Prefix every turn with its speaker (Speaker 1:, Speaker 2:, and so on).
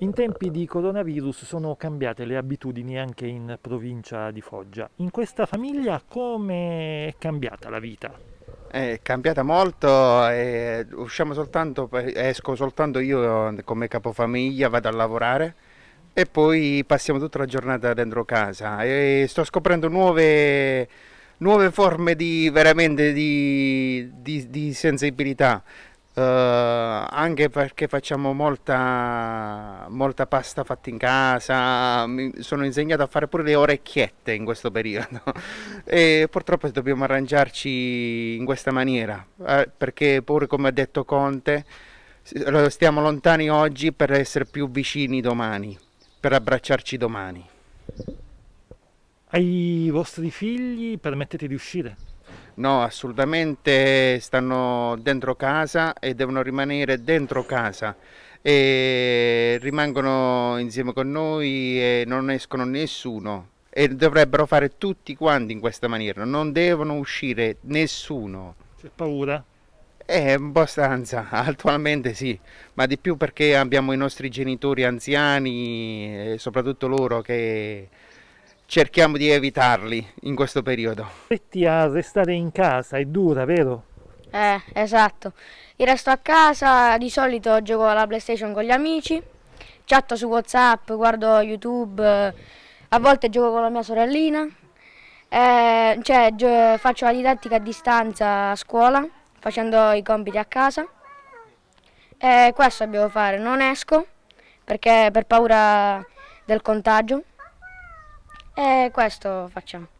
Speaker 1: In tempi di coronavirus sono cambiate le abitudini anche in provincia di Foggia. In questa famiglia come è cambiata la vita?
Speaker 2: È cambiata molto, eh, usciamo soltanto, esco soltanto io come capofamiglia, vado a lavorare e poi passiamo tutta la giornata dentro casa e sto scoprendo nuove, nuove forme di, veramente di, di, di sensibilità eh, anche perché facciamo molta, molta pasta fatta in casa, mi sono insegnato a fare pure le orecchiette in questo periodo e purtroppo dobbiamo arrangiarci in questa maniera, eh, perché pure come ha detto Conte stiamo lontani oggi per essere più vicini domani, per abbracciarci domani.
Speaker 1: Ai vostri figli permettete di uscire?
Speaker 2: No, assolutamente stanno dentro casa e devono rimanere dentro casa e rimangono insieme con noi e non escono nessuno e dovrebbero fare tutti quanti in questa maniera, non devono uscire nessuno. C'è paura? Eh, abbastanza, attualmente sì, ma di più perché abbiamo i nostri genitori anziani, soprattutto loro che cerchiamo di evitarli in questo periodo.
Speaker 1: Resti a restare in casa, è dura, vero?
Speaker 3: Eh, esatto. Io resto a casa, di solito gioco alla PlayStation con gli amici, chatto su WhatsApp, guardo YouTube, a volte gioco con la mia sorellina, eh, cioè, faccio la didattica a distanza a scuola, facendo i compiti a casa. Eh, questo devo fare, non esco perché per paura del contagio. E questo facciamo.